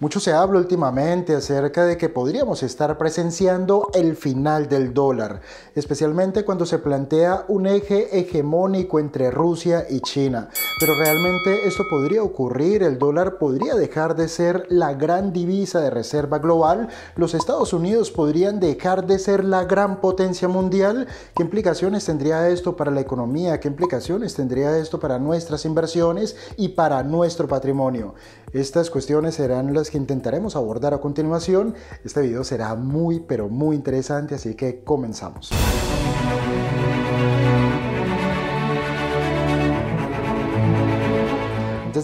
Mucho se habla últimamente acerca de que podríamos estar presenciando el final del dólar, especialmente cuando se plantea un eje hegemónico entre Rusia y China. Pero realmente esto podría ocurrir, el dólar podría dejar de ser la gran divisa de reserva global, los Estados Unidos podrían dejar de ser la gran potencia mundial. ¿Qué implicaciones tendría esto para la economía? ¿Qué implicaciones tendría esto para nuestras inversiones y para nuestro patrimonio? Estas cuestiones serán las que intentaremos abordar a continuación. Este video será muy, pero muy interesante, así que comenzamos.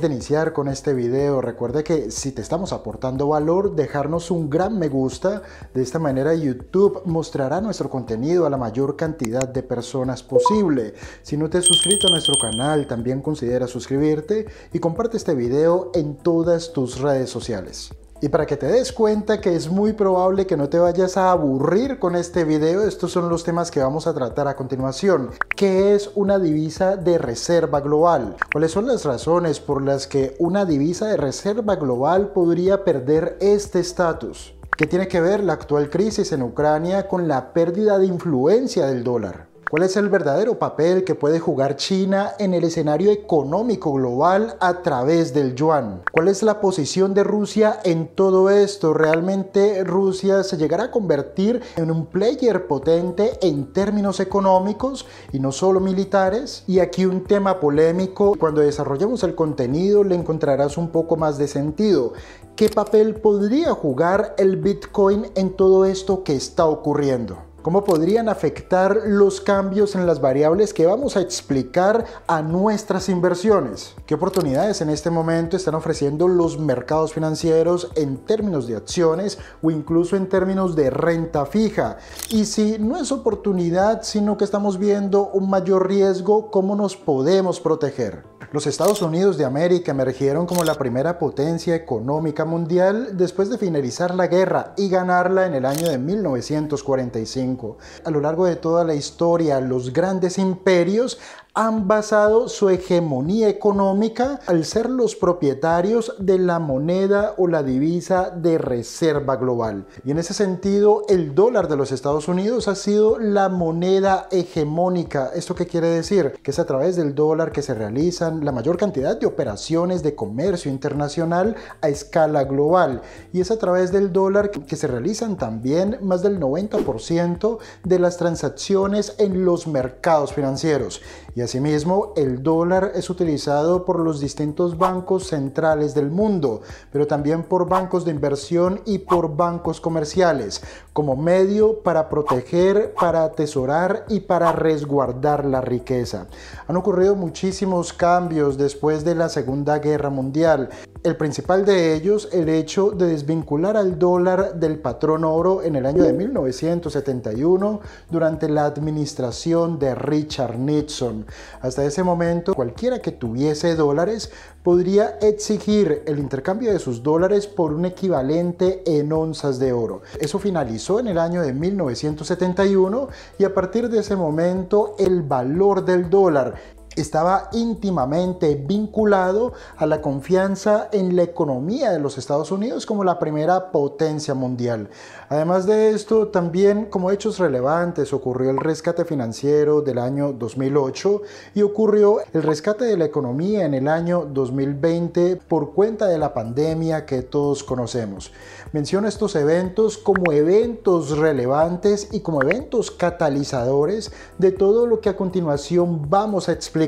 de iniciar con este video, recuerda que si te estamos aportando valor, dejarnos un gran me gusta. De esta manera YouTube mostrará nuestro contenido a la mayor cantidad de personas posible. Si no te has suscrito a nuestro canal, también considera suscribirte y comparte este video en todas tus redes sociales. Y para que te des cuenta que es muy probable que no te vayas a aburrir con este video, estos son los temas que vamos a tratar a continuación. ¿Qué es una divisa de reserva global? ¿Cuáles son las razones por las que una divisa de reserva global podría perder este estatus? ¿Qué tiene que ver la actual crisis en Ucrania con la pérdida de influencia del dólar? ¿Cuál es el verdadero papel que puede jugar China en el escenario económico global a través del yuan? ¿Cuál es la posición de Rusia en todo esto? ¿Realmente Rusia se llegará a convertir en un player potente en términos económicos y no solo militares? Y aquí un tema polémico, cuando desarrollemos el contenido le encontrarás un poco más de sentido. ¿Qué papel podría jugar el Bitcoin en todo esto que está ocurriendo? cómo podrían afectar los cambios en las variables que vamos a explicar a nuestras inversiones. ¿Qué oportunidades en este momento están ofreciendo los mercados financieros en términos de acciones o incluso en términos de renta fija? Y si no es oportunidad, sino que estamos viendo un mayor riesgo, ¿cómo nos podemos proteger? Los Estados Unidos de América emergieron como la primera potencia económica mundial después de finalizar la guerra y ganarla en el año de 1945. A lo largo de toda la historia, los grandes imperios han basado su hegemonía económica al ser los propietarios de la moneda o la divisa de reserva global. Y en ese sentido, el dólar de los Estados Unidos ha sido la moneda hegemónica. ¿Esto qué quiere decir? Que es a través del dólar que se realizan la mayor cantidad de operaciones de comercio internacional a escala global. Y es a través del dólar que se realizan también más del 90% de las transacciones en los mercados financieros. Asimismo, el dólar es utilizado por los distintos bancos centrales del mundo, pero también por bancos de inversión y por bancos comerciales, como medio para proteger, para atesorar y para resguardar la riqueza. Han ocurrido muchísimos cambios después de la Segunda Guerra Mundial el principal de ellos el hecho de desvincular al dólar del patrón oro en el año de 1971 durante la administración de Richard Nixon. Hasta ese momento, cualquiera que tuviese dólares podría exigir el intercambio de sus dólares por un equivalente en onzas de oro. Eso finalizó en el año de 1971 y a partir de ese momento el valor del dólar estaba íntimamente vinculado a la confianza en la economía de los Estados Unidos como la primera potencia mundial. Además de esto, también como hechos relevantes ocurrió el rescate financiero del año 2008 y ocurrió el rescate de la economía en el año 2020 por cuenta de la pandemia que todos conocemos. Menciono estos eventos como eventos relevantes y como eventos catalizadores de todo lo que a continuación vamos a explicar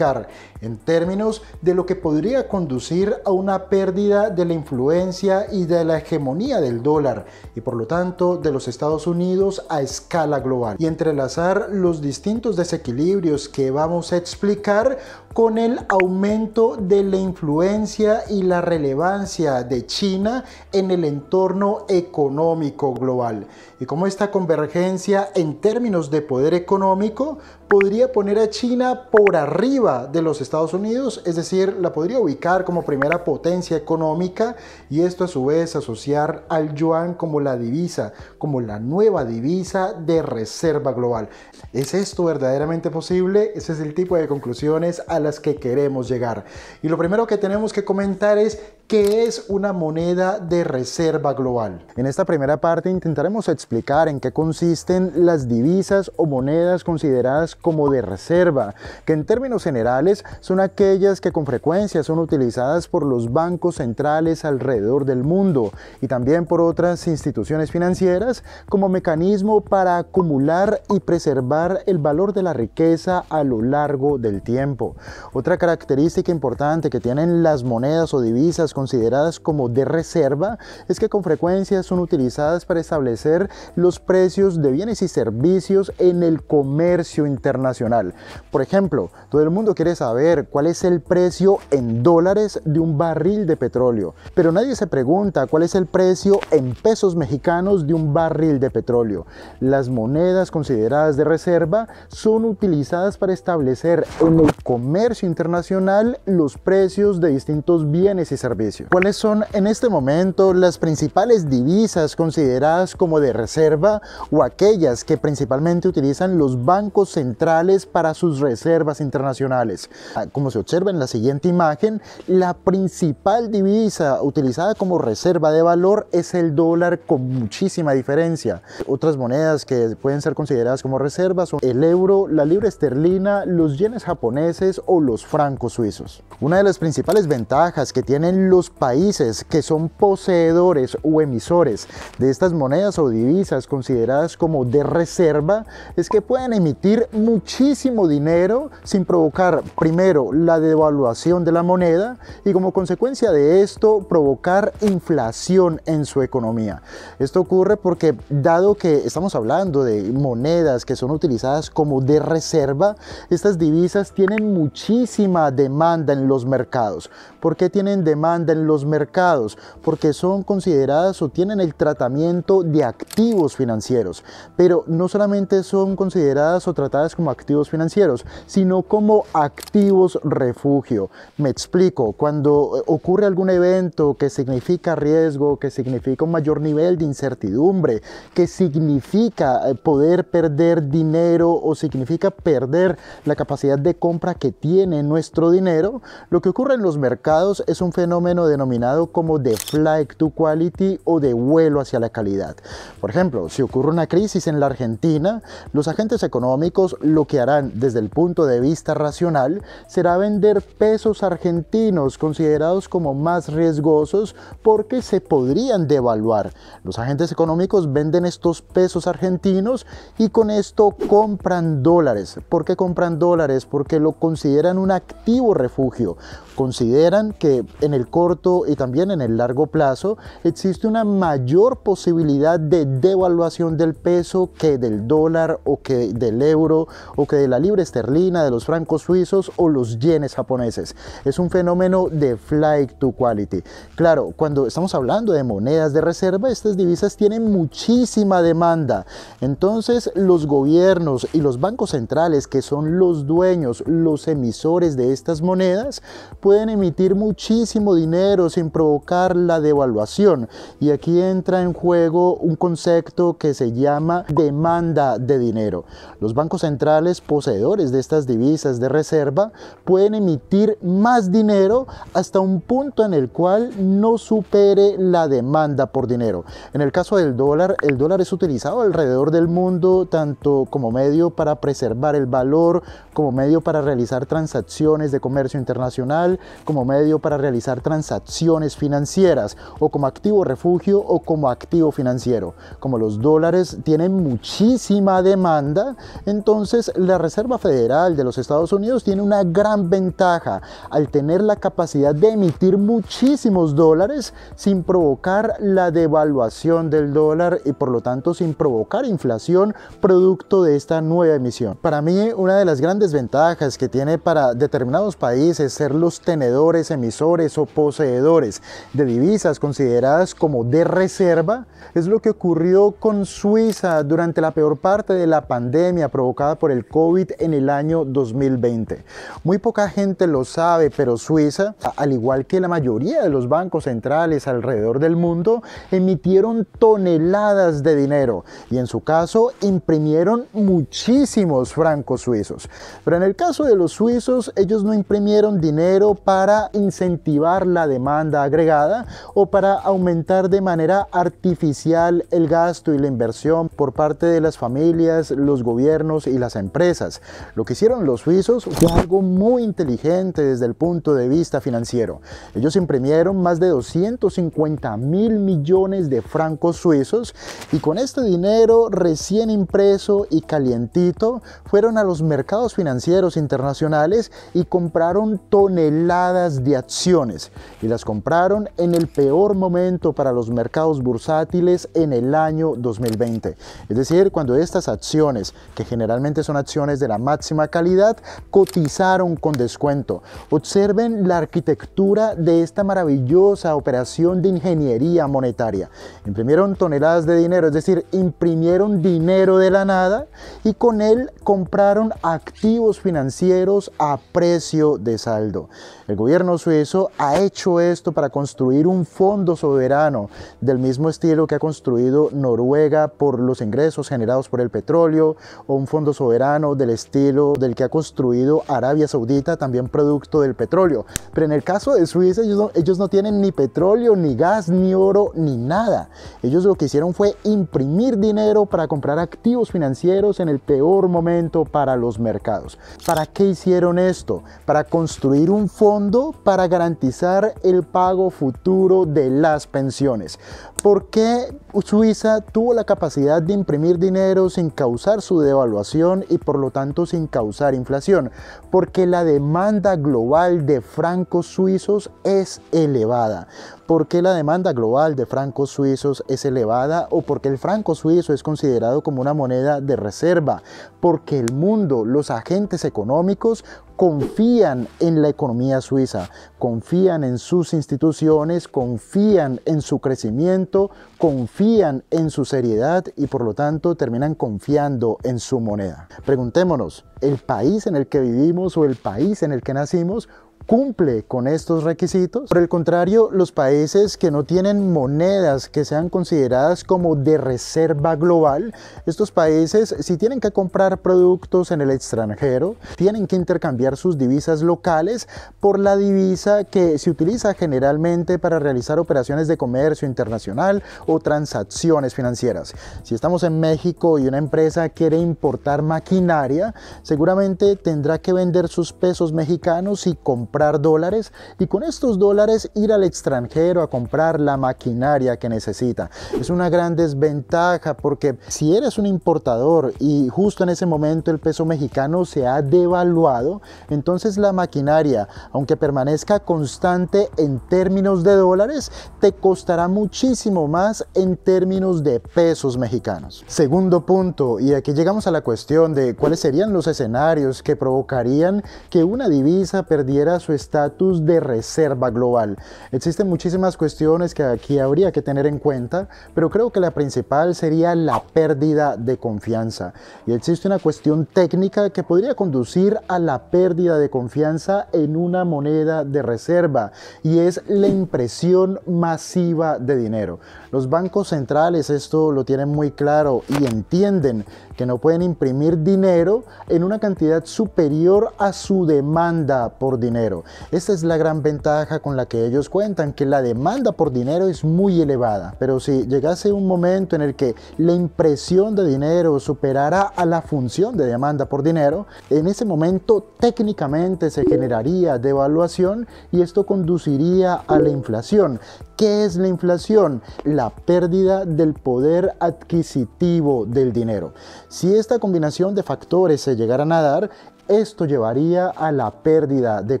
en términos de lo que podría conducir a una pérdida de la influencia y de la hegemonía del dólar y por lo tanto de los Estados Unidos a escala global y entrelazar los distintos desequilibrios que vamos a explicar con el aumento de la influencia y la relevancia de China en el entorno económico global y cómo esta convergencia en términos de poder económico podría poner a China por arriba de los Estados Unidos, es decir, la podría ubicar como primera potencia económica y esto a su vez asociar al yuan como la divisa, como la nueva divisa de reserva global. ¿Es esto verdaderamente posible? Ese es el tipo de conclusiones a las que queremos llegar. Y lo primero que tenemos que comentar es ¿Qué es una moneda de reserva global? En esta primera parte intentaremos explicar en qué consisten las divisas o monedas consideradas como de reserva, que en términos generales son aquellas que con frecuencia son utilizadas por los bancos centrales alrededor del mundo y también por otras instituciones financieras como mecanismo para acumular y preservar el valor de la riqueza a lo largo del tiempo. Otra característica importante que tienen las monedas o divisas consideradas como de reserva es que con frecuencia son utilizadas para establecer los precios de bienes y servicios en el comercio internacional. Por ejemplo, todo el mundo quiere saber cuál es el precio en dólares de un barril de petróleo, pero nadie se pregunta cuál es el precio en pesos mexicanos de un barril de petróleo. Las monedas consideradas de reserva son utilizadas para establecer en el comercio internacional los precios de distintos bienes y servicios. ¿Cuáles son en este momento las principales divisas consideradas como de reserva o aquellas que principalmente utilizan los bancos centrales para sus reservas internacionales? Ah, como se observa en la siguiente imagen, la principal divisa utilizada como reserva de valor es el dólar con muchísima diferencia. Otras monedas que pueden ser consideradas como reservas son el euro, la libra esterlina, los yenes japoneses o los francos suizos. Una de las principales ventajas que tienen los países que son poseedores o emisores de estas monedas o divisas consideradas como de reserva es que pueden emitir muchísimo dinero sin provocar primero la devaluación de la moneda y como consecuencia de esto provocar inflación en su economía. Esto ocurre porque dado que estamos hablando de monedas que son utilizadas como de reserva, estas divisas tienen muchísima demanda en los mercados, ¿Por qué tienen demanda en los mercados? Porque son consideradas o tienen el tratamiento de activos financieros. Pero no solamente son consideradas o tratadas como activos financieros, sino como activos refugio. Me explico, cuando eh, ocurre algún evento que significa riesgo, que significa un mayor nivel de incertidumbre, que significa eh, poder perder dinero o significa perder la capacidad de compra que tiene nuestro dinero, lo que ocurre en los mercados es un fenómeno denominado como de flight to quality o de vuelo hacia la calidad. Por ejemplo, si ocurre una crisis en la Argentina, los agentes económicos lo que harán desde el punto de vista racional será vender pesos argentinos considerados como más riesgosos porque se podrían devaluar. Los agentes económicos venden estos pesos argentinos y con esto compran dólares. ¿Por qué compran dólares? Porque lo consideran un activo refugio, Consideran que en el corto y también en el largo plazo existe una mayor posibilidad de devaluación del peso que del dólar o que del euro o que de la libra esterlina, de los francos suizos o los yenes japoneses. Es un fenómeno de flight to quality. Claro, cuando estamos hablando de monedas de reserva, estas divisas tienen muchísima demanda. Entonces, los gobiernos y los bancos centrales, que son los dueños, los emisores de estas monedas, pueden emitir muchísimo dinero sin provocar la devaluación. Y aquí entra en juego un concepto que se llama demanda de dinero. Los bancos centrales poseedores de estas divisas de reserva pueden emitir más dinero hasta un punto en el cual no supere la demanda por dinero. En el caso del dólar, el dólar es utilizado alrededor del mundo tanto como medio para preservar el valor, como medio para realizar transacciones de comercio internacional, como medio para realizar transacciones financieras o como activo refugio o como activo financiero. Como los dólares tienen muchísima demanda, entonces la Reserva Federal de los Estados Unidos tiene una gran ventaja al tener la capacidad de emitir muchísimos dólares sin provocar la devaluación del dólar y por lo tanto sin provocar inflación producto de esta nueva emisión. Para mí una de las grandes ventajas que tiene para determinados países ser los tenedores, emisores o poseedores de divisas consideradas como de reserva es lo que ocurrió con Suiza durante la peor parte de la pandemia provocada por el COVID en el año 2020. Muy poca gente lo sabe, pero Suiza, al igual que la mayoría de los bancos centrales alrededor del mundo, emitieron toneladas de dinero y en su caso imprimieron muchísimos francos suizos. Pero en el caso de los suizos, ellos no imprimieron dinero para incentivar la demanda agregada o para aumentar de manera artificial el gasto y la inversión por parte de las familias, los gobiernos y las empresas. Lo que hicieron los suizos fue algo muy inteligente desde el punto de vista financiero. Ellos imprimieron más de 250 mil millones de francos suizos y con este dinero recién impreso y calientito fueron a los mercados financieros internacionales y compraron toneladas de acciones y las compraron en el peor momento para los mercados bursátiles en el año 2020. Es decir, cuando estas acciones, que generalmente son acciones de la máxima calidad, cotizaron con descuento. Observen la arquitectura de esta maravillosa operación de ingeniería monetaria. Imprimieron toneladas de dinero, es decir, imprimieron dinero de la nada y con él compraron activos financieros a precio de saldo. El gobierno suizo ha hecho esto para construir un fondo soberano del mismo estilo que ha construido Noruega por los ingresos generados por el petróleo o un fondo soberano del estilo del que ha construido Arabia Saudita también producto del petróleo. Pero en el caso de Suiza ellos no, tienen ni petróleo, ni gas, ni oro, ni nada. Ellos lo que hicieron fue imprimir dinero para comprar activos financieros en el peor momento para los mercados. ¿Para qué hicieron esto? Para construir un fondo fondo para garantizar el pago futuro de las pensiones. ¿Por qué Suiza tuvo la capacidad de imprimir dinero sin causar su devaluación y por lo tanto sin causar inflación? Porque la demanda global de francos suizos es elevada. ¿Por qué la demanda global de francos suizos es elevada o porque el franco suizo es considerado como una moneda de reserva? Porque el mundo, los agentes económicos confían en la economía suiza, confían en sus instituciones, confían en su crecimiento confían en su seriedad y por lo tanto terminan confiando en su moneda. Preguntémonos, ¿el país en el que vivimos o el país en el que nacimos cumple con estos requisitos. Por el contrario, los países que no tienen monedas que sean consideradas como de reserva global, estos países si tienen que comprar productos en el extranjero, tienen que intercambiar sus divisas locales por la divisa que se utiliza generalmente para realizar operaciones de comercio internacional o transacciones financieras. Si estamos en México y una empresa quiere importar maquinaria, seguramente tendrá que vender sus pesos mexicanos y comprar dólares y con estos dólares ir al extranjero a comprar la maquinaria que necesita. Es una gran desventaja porque si eres un importador y justo en ese momento el peso mexicano se ha devaluado, entonces la maquinaria, aunque permanezca constante en términos de dólares, te costará muchísimo más en términos de pesos mexicanos. Segundo punto, y aquí llegamos a la cuestión de cuáles serían los escenarios que provocarían que una divisa perdiera su estatus de reserva global. Existen muchísimas cuestiones que aquí habría que tener en cuenta, pero creo que la principal sería la pérdida de confianza. Y existe una cuestión técnica que podría conducir a la pérdida de confianza en una moneda de reserva y es la impresión masiva de dinero. Los bancos centrales esto lo tienen muy claro y entienden que no pueden imprimir dinero en una cantidad superior a su demanda por dinero. Esta es la gran ventaja con la que ellos cuentan, que la demanda por dinero es muy elevada. Pero si llegase un momento en el que la impresión de dinero superara a la función de demanda por dinero, en ese momento técnicamente se generaría devaluación y esto conduciría a la inflación. ¿Qué es la inflación? La pérdida del poder adquisitivo del dinero. Si esta combinación de factores se llegara a dar, esto llevaría a la pérdida de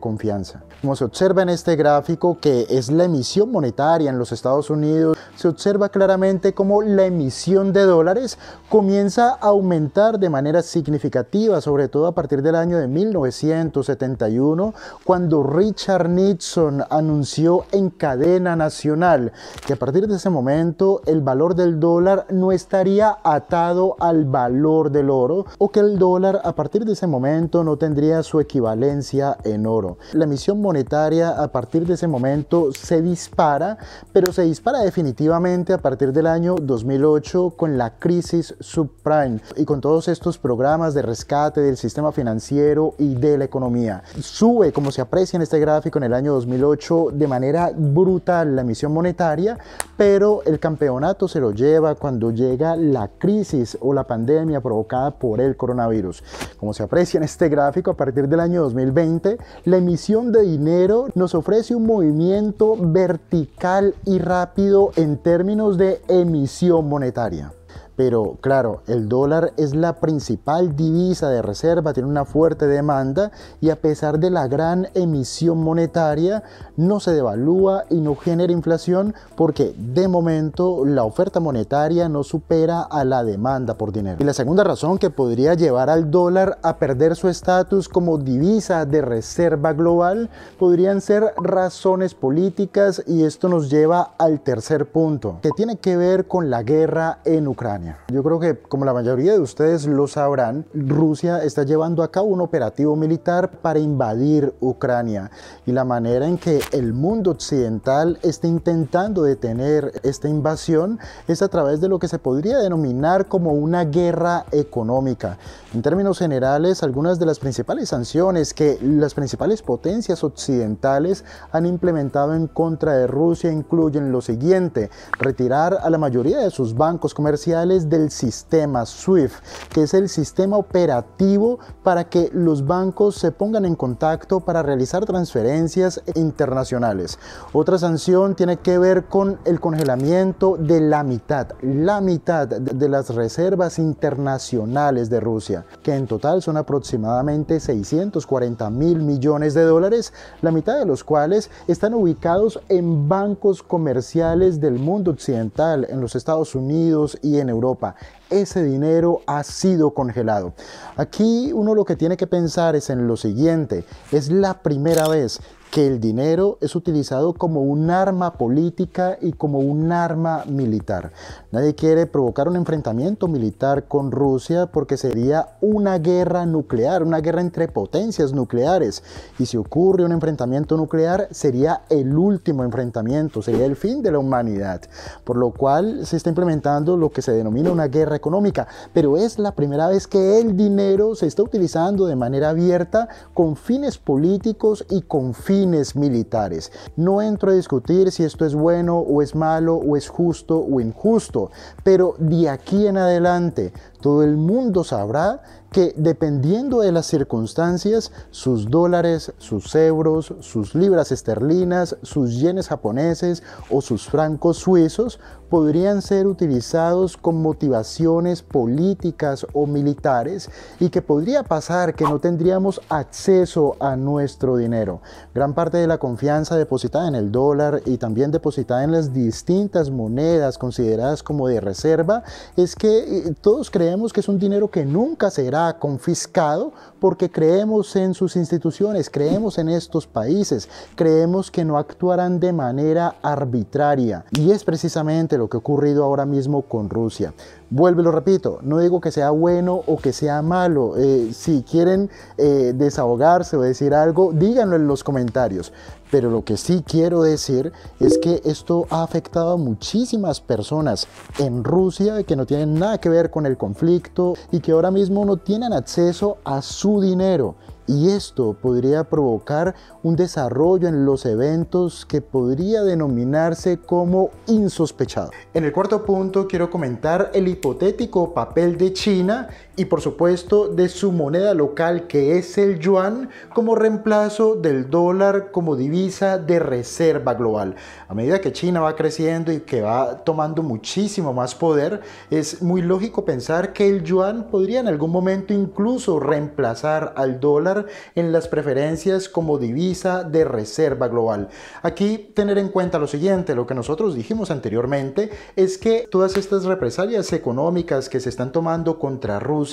confianza. Como se observa en este gráfico, que es la emisión monetaria en los Estados Unidos, se observa claramente como la emisión de dólares comienza a aumentar de manera significativa, sobre todo a partir del año de 1971, cuando Richard Nixon anunció en cadena nacional que a partir de ese momento el valor del dólar no estaría atado al valor del oro o que el dólar a partir de ese momento no tendría su equivalencia en oro. La emisión monetaria a partir de ese momento se dispara, pero se dispara definitivamente a partir del año 2008 con la crisis subprime y con todos estos programas de rescate del sistema financiero y de la economía. Sube, como se aprecia en este gráfico, en el año 2008 de manera brutal la emisión monetaria, pero el campeonato se lo lleva cuando llega la crisis o la pandemia provocada por el coronavirus. Como se aprecia en este gráfico, a partir del año 2020, la emisión de dinero nos ofrece un movimiento vertical y rápido en términos de emisión monetaria pero claro, el dólar es la principal divisa de reserva, tiene una fuerte demanda y a pesar de la gran emisión monetaria, no se devalúa y no genera inflación porque de momento la oferta monetaria no supera a la demanda por dinero. Y la segunda razón que podría llevar al dólar a perder su estatus como divisa de reserva global podrían ser razones políticas y esto nos lleva al tercer punto, que tiene que ver con la guerra en Ucrania. Yo creo que, como la mayoría de ustedes lo sabrán, Rusia está llevando a cabo un operativo militar para invadir Ucrania y la manera en que el mundo occidental está intentando detener esta invasión es a través de lo que se podría denominar como una guerra económica. En términos generales, algunas de las principales sanciones que las principales potencias occidentales han implementado en contra de Rusia incluyen lo siguiente, retirar a la mayoría de sus bancos comerciales del sistema SWIFT, que es el sistema operativo para que los bancos se pongan en contacto para realizar transferencias internacionales. Otra sanción tiene que ver con el congelamiento de la mitad, la mitad de las reservas internacionales de Rusia, que en total son aproximadamente 640 mil millones de dólares, la mitad de los cuales están ubicados en bancos comerciales del mundo occidental, en los Estados Unidos y en Europa Europa ese dinero ha sido congelado. Aquí uno lo que tiene que pensar es en lo siguiente, es la primera vez que el dinero es utilizado como un arma política y como un arma militar. Nadie quiere provocar un enfrentamiento militar con Rusia porque sería una guerra nuclear, una guerra entre potencias nucleares. Y si ocurre un enfrentamiento nuclear, sería el último enfrentamiento, sería el fin de la humanidad. Por lo cual se está implementando lo que se denomina una guerra económica, pero es la primera vez que el dinero se está utilizando de manera abierta con fines políticos y con fines militares. No entro a discutir si esto es bueno o es malo o es justo o injusto, pero de aquí en adelante todo el mundo sabrá que dependiendo de las circunstancias, sus dólares, sus euros, sus libras esterlinas, sus yenes japoneses o sus francos suizos podrían ser utilizados con motivaciones políticas o militares y que podría pasar que no tendríamos acceso a nuestro dinero. Gran parte de la confianza depositada en el dólar y también depositada en las distintas monedas consideradas como de reserva es que eh, todos creemos que es un dinero que nunca será confiscado porque creemos en sus instituciones, creemos en estos países, creemos que no actuarán de manera arbitraria. Y es precisamente lo que ha ocurrido ahora mismo con Rusia. Vuelve, lo repito, no digo que sea bueno o que sea malo. Eh, si quieren eh, desahogarse o decir algo, díganlo en los comentarios. Pero lo que sí quiero decir es que esto ha afectado a muchísimas personas en Rusia que no tienen nada que ver con el conflicto y que ahora mismo no tienen acceso a su dinero y esto podría provocar un desarrollo en los eventos que podría denominarse como insospechado. En el cuarto punto quiero comentar el hipotético papel de China y por supuesto de su moneda local que es el yuan como reemplazo del dólar como divisa de reserva global. A medida que China va creciendo y que va tomando muchísimo más poder, es muy lógico pensar que el yuan podría en algún momento incluso reemplazar al dólar en las preferencias como divisa de reserva global. Aquí tener en cuenta lo siguiente, lo que nosotros dijimos anteriormente es que todas estas represalias económicas que se están tomando contra Rusia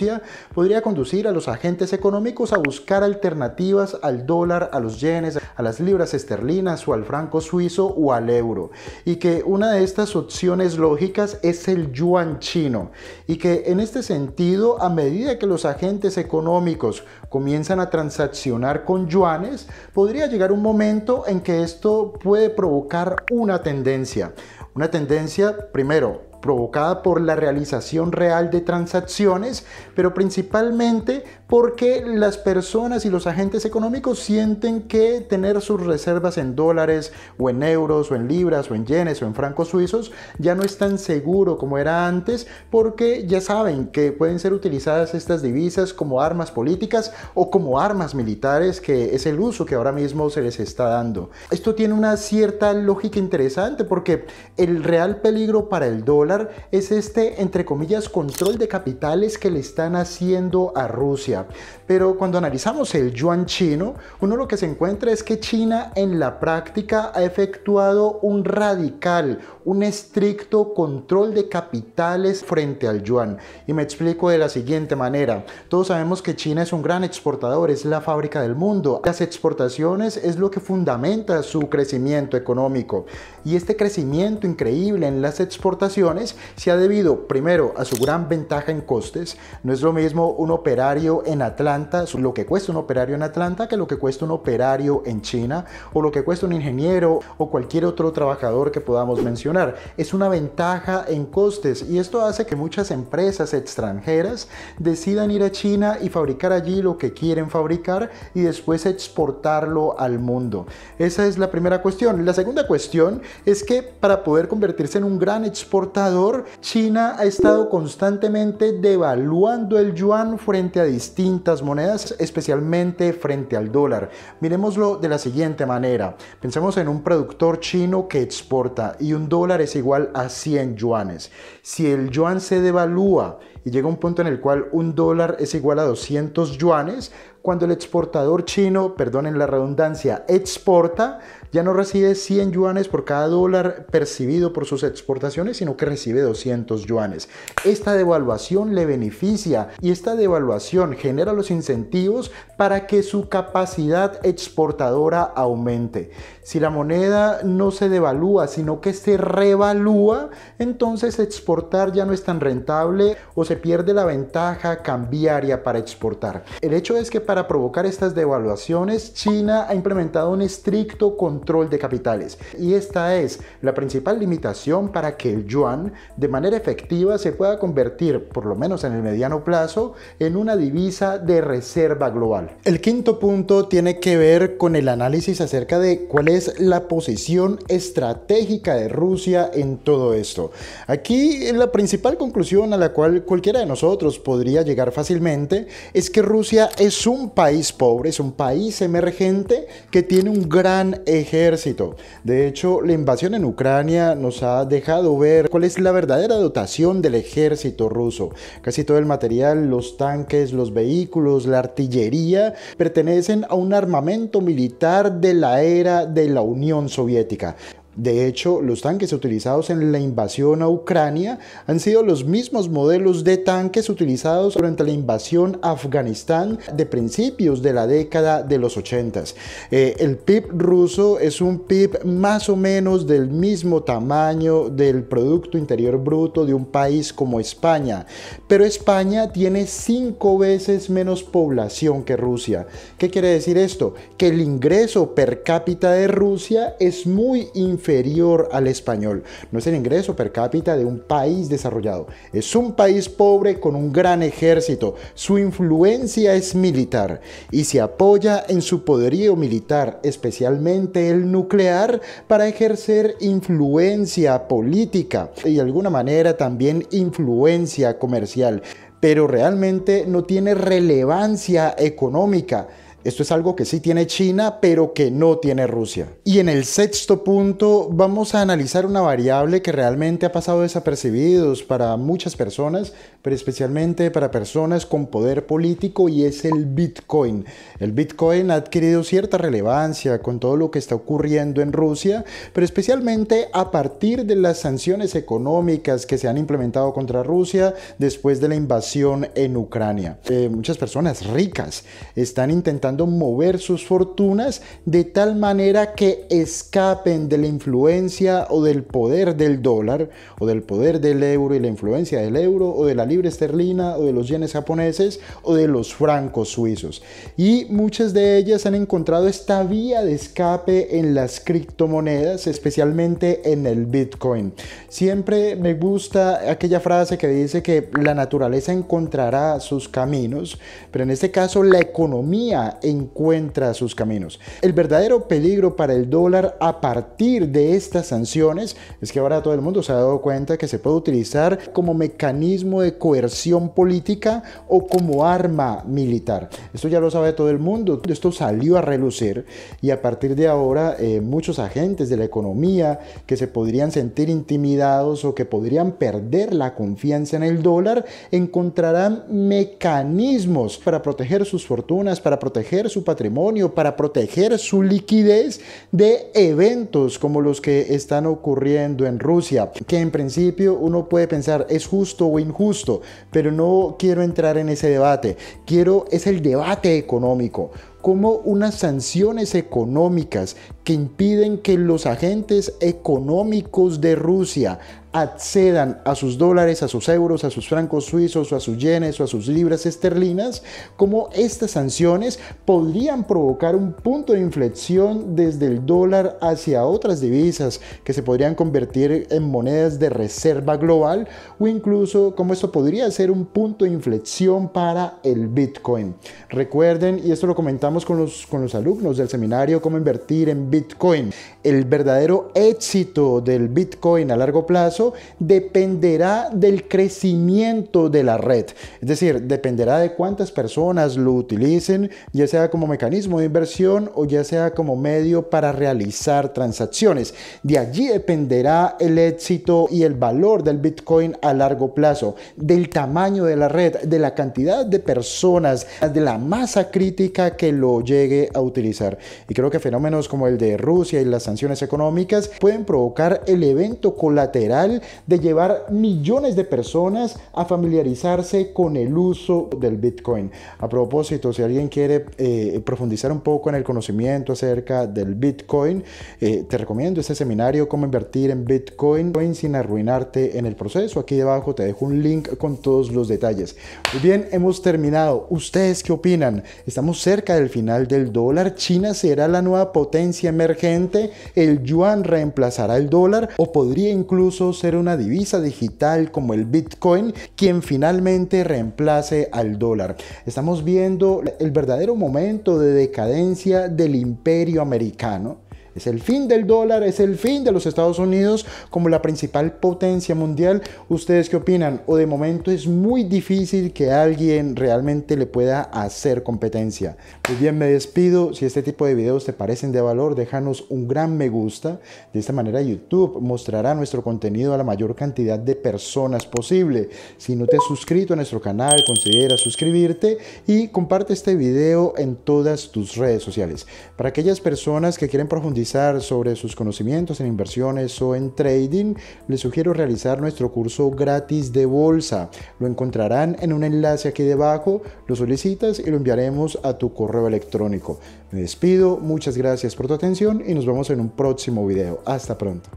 podría conducir a los agentes económicos a buscar alternativas al dólar, a los yenes, a las libras esterlinas o al franco suizo o al euro. Y que una de estas opciones lógicas es el yuan chino. Y que en este sentido, a medida que los agentes económicos comienzan a transaccionar con yuanes, podría llegar un momento en que esto puede provocar una tendencia. Una tendencia, primero, provocada por la realización real de transacciones, pero principalmente porque las personas y los agentes económicos sienten que tener sus reservas en dólares o en euros o en libras o en yenes o en francos suizos ya no es tan seguro como era antes porque ya saben que pueden ser utilizadas estas divisas como armas políticas o como armas militares que es el uso que ahora mismo se les está dando. Esto tiene una cierta lógica interesante porque el real peligro para el dólar es este, entre comillas, control de capitales que le están haciendo a Rusia. Pero cuando analizamos el yuan chino, uno lo que se encuentra es que China en la práctica ha efectuado un radical, un estricto control de capitales frente al yuan. Y me explico de la siguiente manera. Todos sabemos que China es un gran exportador, es la fábrica del mundo. Las exportaciones es lo que fundamenta su crecimiento económico. Y este crecimiento increíble en las exportaciones se ha debido primero a su gran ventaja en costes. No es lo mismo un operario en Atlanta lo que cuesta un operario en Atlanta que lo que cuesta un operario en China o lo que cuesta un ingeniero o cualquier otro trabajador que podamos mencionar. Es una ventaja en costes y esto hace que muchas empresas extranjeras decidan ir a China y fabricar allí lo que quieren fabricar y después exportarlo al mundo. Esa es la primera cuestión. La segunda cuestión es que para poder convertirse en un gran exportador, China ha estado constantemente devaluando el yuan frente a distintas monedas, especialmente frente al dólar. Miremoslo de la siguiente manera. Pensemos en un productor chino que exporta y un dólar es igual a 100 yuanes. Si el yuan se devalúa y llega un punto en el cual un dólar es igual a 200 yuanes, cuando el exportador chino, perdonen la redundancia, exporta, ya no recibe 100 yuanes por cada dólar percibido por sus exportaciones, sino que recibe 200 yuanes. Esta devaluación le beneficia y esta devaluación genera los incentivos para que su capacidad exportadora aumente. Si la moneda no se devalúa, sino que se revalúa, entonces exportar ya no es tan rentable o se pierde la ventaja cambiaria para exportar. El hecho es que para provocar estas devaluaciones, China ha implementado un estricto control de capitales y esta es la principal limitación para que el yuan de manera efectiva se pueda convertir, por lo menos en el mediano plazo, en una divisa de reserva global. El quinto punto tiene que ver con el análisis acerca de cuál es la posición estratégica de Rusia en todo esto. Aquí la principal conclusión a la cual cualquiera de nosotros podría llegar fácilmente, es que Rusia es un país pobre, es un país emergente que tiene un gran ejército. De hecho, la invasión en Ucrania nos ha dejado ver cuál es la verdadera dotación del ejército ruso. Casi todo el material, los tanques, los vehículos, la artillería, pertenecen a un armamento militar de la era de la Unión Soviética. De hecho, los tanques utilizados en la invasión a Ucrania han sido los mismos modelos de tanques utilizados durante la invasión a Afganistán de principios de la década de los 80. Eh, el PIB ruso es un PIB más o menos del mismo tamaño del Producto Interior Bruto de un país como España, pero España tiene cinco veces menos población que Rusia. ¿Qué quiere decir esto? Que el ingreso per cápita de Rusia es muy inferior inferior al español. No es el ingreso per cápita de un país desarrollado. Es un país pobre con un gran ejército. Su influencia es militar y se apoya en su poderío militar, especialmente el nuclear, para ejercer influencia política y de alguna manera también influencia comercial. Pero realmente no tiene relevancia económica. Esto es algo que sí tiene China, pero que no tiene Rusia. Y en el sexto punto vamos a analizar una variable que realmente ha pasado desapercibidos para muchas personas, pero especialmente para personas con poder político y es el Bitcoin. El Bitcoin ha adquirido cierta relevancia con todo lo que está ocurriendo en Rusia, pero especialmente a partir de las sanciones económicas que se han implementado contra Rusia después de la invasión en Ucrania. Eh, muchas personas ricas están intentando mover sus fortunas de tal manera que escapen de la influencia o del poder del dólar o del poder del euro y la influencia del euro o de la libre esterlina o de los yenes japoneses o de los francos suizos. Y muchas de ellas han encontrado esta vía de escape en las criptomonedas, especialmente en el Bitcoin. Siempre me gusta aquella frase que dice que la naturaleza encontrará sus caminos, pero en este caso la economía encuentra sus caminos. El verdadero peligro para el dólar a partir de estas sanciones es que ahora todo el mundo se ha dado cuenta que se puede utilizar como mecanismo de coerción política o como arma militar. Esto ya lo sabe todo el mundo. Esto salió a relucir y a partir de ahora eh, muchos agentes de la economía que se podrían sentir intimidados o que podrían perder la confianza en el dólar encontrarán mecanismos para proteger sus fortunas, para proteger su patrimonio, para proteger su liquidez de eventos como los que están ocurriendo en Rusia, que en principio uno puede pensar es justo o injusto, pero no quiero entrar en ese debate. Quiero es el debate económico como unas sanciones económicas que impiden que los agentes económicos de Rusia accedan a sus dólares, a sus euros, a sus francos suizos, o a sus yenes o a sus libras esterlinas, como estas sanciones podrían provocar un punto de inflexión desde el dólar hacia otras divisas que se podrían convertir en monedas de reserva global o incluso como esto podría ser un punto de inflexión para el Bitcoin. Recuerden, y esto lo comentamos con los, con los alumnos del seminario Cómo invertir en Bitcoin, el verdadero éxito del Bitcoin a largo plazo dependerá del crecimiento de la red. Es decir, dependerá de cuántas personas lo utilicen, ya sea como mecanismo de inversión o ya sea como medio para realizar transacciones. De allí dependerá el éxito y el valor del Bitcoin a largo plazo, del tamaño de la red, de la cantidad de personas, de la masa crítica que lo llegue a utilizar. Y creo que fenómenos como el de Rusia y las sanciones económicas pueden provocar el evento colateral de llevar millones de personas a familiarizarse con el uso del Bitcoin. A propósito, si alguien quiere eh, profundizar un poco en el conocimiento acerca del Bitcoin, eh, te recomiendo este seminario, cómo invertir en Bitcoin sin arruinarte en el proceso. Aquí debajo te dejo un link con todos los detalles. Muy bien, hemos terminado. ¿Ustedes qué opinan? Estamos cerca del final del dólar. China será la nueva potencia emergente. El yuan reemplazará el dólar o podría incluso ser una divisa digital como el Bitcoin quien finalmente reemplace al dólar. Estamos viendo el verdadero momento de decadencia del imperio americano es el fin del dólar, es el fin de los Estados Unidos como la principal potencia mundial. ¿Ustedes qué opinan? O de momento es muy difícil que alguien realmente le pueda hacer competencia. Pues bien, me despido. Si este tipo de videos te parecen de valor, déjanos un gran me gusta. De esta manera YouTube mostrará nuestro contenido a la mayor cantidad de personas posible. Si no te has suscrito a nuestro canal, considera suscribirte y comparte este video en todas tus redes sociales. Para aquellas personas que quieren profundizar sobre sus conocimientos en inversiones o en trading, les sugiero realizar nuestro curso gratis de bolsa. Lo encontrarán en un enlace aquí debajo, lo solicitas y lo enviaremos a tu correo electrónico. Me despido, muchas gracias por tu atención y nos vemos en un próximo video. Hasta pronto.